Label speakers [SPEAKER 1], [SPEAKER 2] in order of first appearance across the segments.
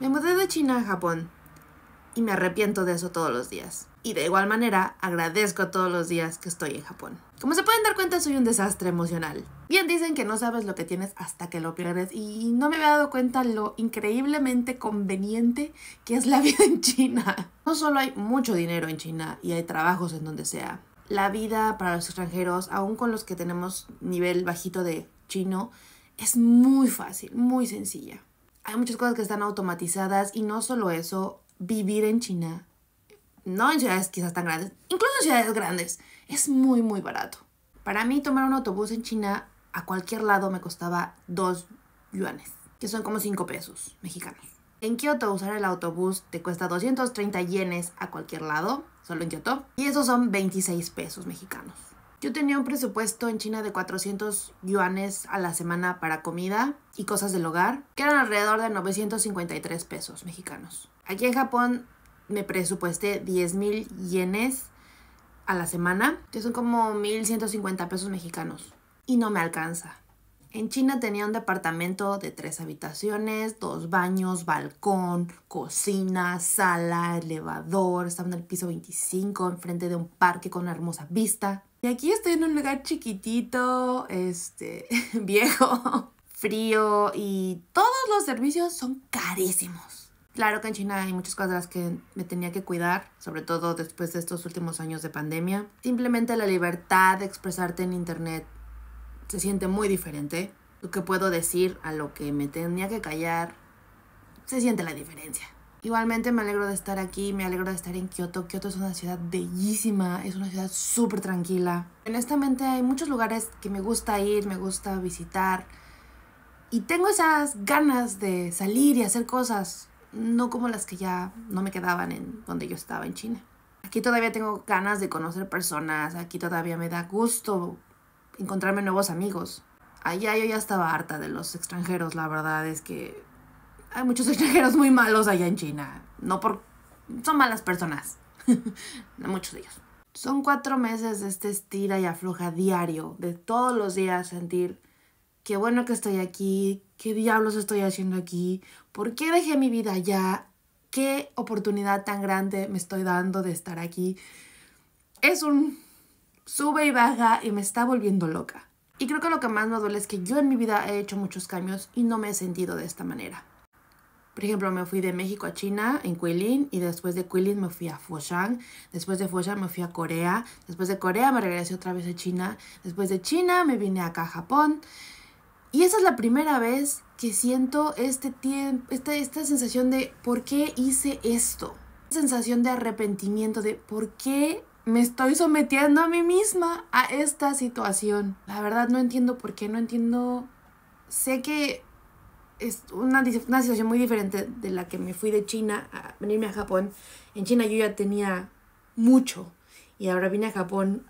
[SPEAKER 1] Me mudé de China a Japón y me arrepiento de eso todos los días. Y de igual manera, agradezco todos los días que estoy en Japón. Como se pueden dar cuenta, soy un desastre emocional. Bien dicen que no sabes lo que tienes hasta que lo pierdes y no me había dado cuenta lo increíblemente conveniente que es la vida en China. No solo hay mucho dinero en China y hay trabajos en donde sea. La vida para los extranjeros, aún con los que tenemos nivel bajito de chino, es muy fácil, muy sencilla hay muchas cosas que están automatizadas y no solo eso, vivir en China, no en ciudades quizás tan grandes, incluso en ciudades grandes, es muy, muy barato. Para mí tomar un autobús en China a cualquier lado me costaba 2 yuanes, que son como 5 pesos mexicanos. En Kioto usar el autobús te cuesta 230 yenes a cualquier lado, solo en Kioto, y esos son 26 pesos mexicanos. Yo tenía un presupuesto en China de 400 yuanes a la semana para comida y cosas del hogar, que eran alrededor de 953 pesos mexicanos. Aquí en Japón me presupuesté 10,000 mil yenes a la semana, que son como 1.150 pesos mexicanos, y no me alcanza. En China tenía un departamento de tres habitaciones, dos baños, balcón, cocina, sala, elevador, estaba en el piso 25, enfrente de un parque con una hermosa vista. Y aquí estoy en un lugar chiquitito, este, viejo, frío y todos los servicios son carísimos. Claro que en China hay muchas cosas de las que me tenía que cuidar, sobre todo después de estos últimos años de pandemia. Simplemente la libertad de expresarte en internet se siente muy diferente. Lo que puedo decir a lo que me tenía que callar, se siente la diferencia. Igualmente me alegro de estar aquí, me alegro de estar en Kioto. Kioto es una ciudad bellísima, es una ciudad súper tranquila. Honestamente hay muchos lugares que me gusta ir, me gusta visitar. Y tengo esas ganas de salir y hacer cosas, no como las que ya no me quedaban en donde yo estaba en China. Aquí todavía tengo ganas de conocer personas, aquí todavía me da gusto encontrarme nuevos amigos. Allá yo ya estaba harta de los extranjeros, la verdad es que hay muchos extranjeros muy malos allá en China. No por... Son malas personas. muchos de ellos. Son cuatro meses de este estira y afloja diario, de todos los días sentir, qué bueno que estoy aquí, qué diablos estoy haciendo aquí, por qué dejé mi vida allá, qué oportunidad tan grande me estoy dando de estar aquí. Es un sube y baja y me está volviendo loca. Y creo que lo que más me duele es que yo en mi vida he hecho muchos cambios y no me he sentido de esta manera. Por ejemplo, me fui de México a China, en Guilin, y después de Guilin me fui a Foshan, después de Foshan me fui a Corea, después de Corea me regresé otra vez a China, después de China me vine acá a Japón. Y esa es la primera vez que siento este tiempo, esta, esta sensación de ¿por qué hice esto? Sensación de arrepentimiento de ¿por qué me estoy sometiendo a mí misma a esta situación? La verdad no entiendo por qué, no entiendo... Sé que es una, una situación muy diferente de la que me fui de China a venirme a Japón. En China yo ya tenía mucho y ahora vine a Japón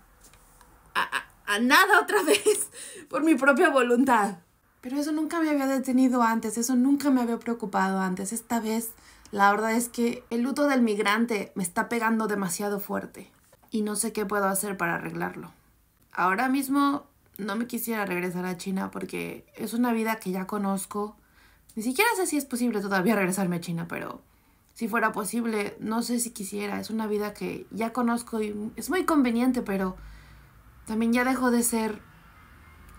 [SPEAKER 1] a, a nada otra vez por mi propia voluntad. Pero eso nunca me había detenido antes, eso nunca me había preocupado antes. Esta vez la verdad es que el luto del migrante me está pegando demasiado fuerte y no sé qué puedo hacer para arreglarlo. Ahora mismo no me quisiera regresar a China porque es una vida que ya conozco, ni siquiera sé si es posible todavía regresarme a China, pero si fuera posible, no sé si quisiera. Es una vida que ya conozco y es muy conveniente, pero también ya dejó de ser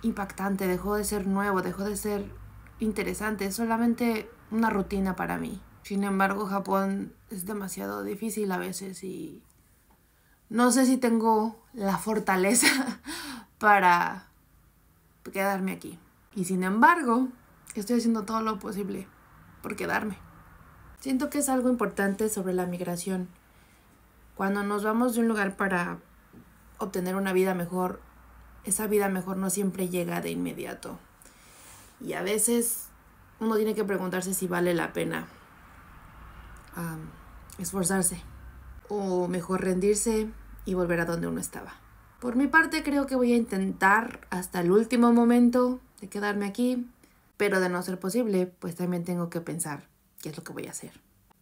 [SPEAKER 1] impactante, dejó de ser nuevo, dejó de ser interesante. Es solamente una rutina para mí. Sin embargo, Japón es demasiado difícil a veces y no sé si tengo la fortaleza para quedarme aquí. Y sin embargo, estoy haciendo todo lo posible por quedarme. Siento que es algo importante sobre la migración. Cuando nos vamos de un lugar para obtener una vida mejor, esa vida mejor no siempre llega de inmediato. Y a veces uno tiene que preguntarse si vale la pena esforzarse o mejor rendirse y volver a donde uno estaba. Por mi parte creo que voy a intentar hasta el último momento de quedarme aquí. Pero de no ser posible, pues también tengo que pensar qué es lo que voy a hacer.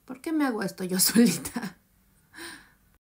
[SPEAKER 1] ¿Por qué me hago esto yo solita?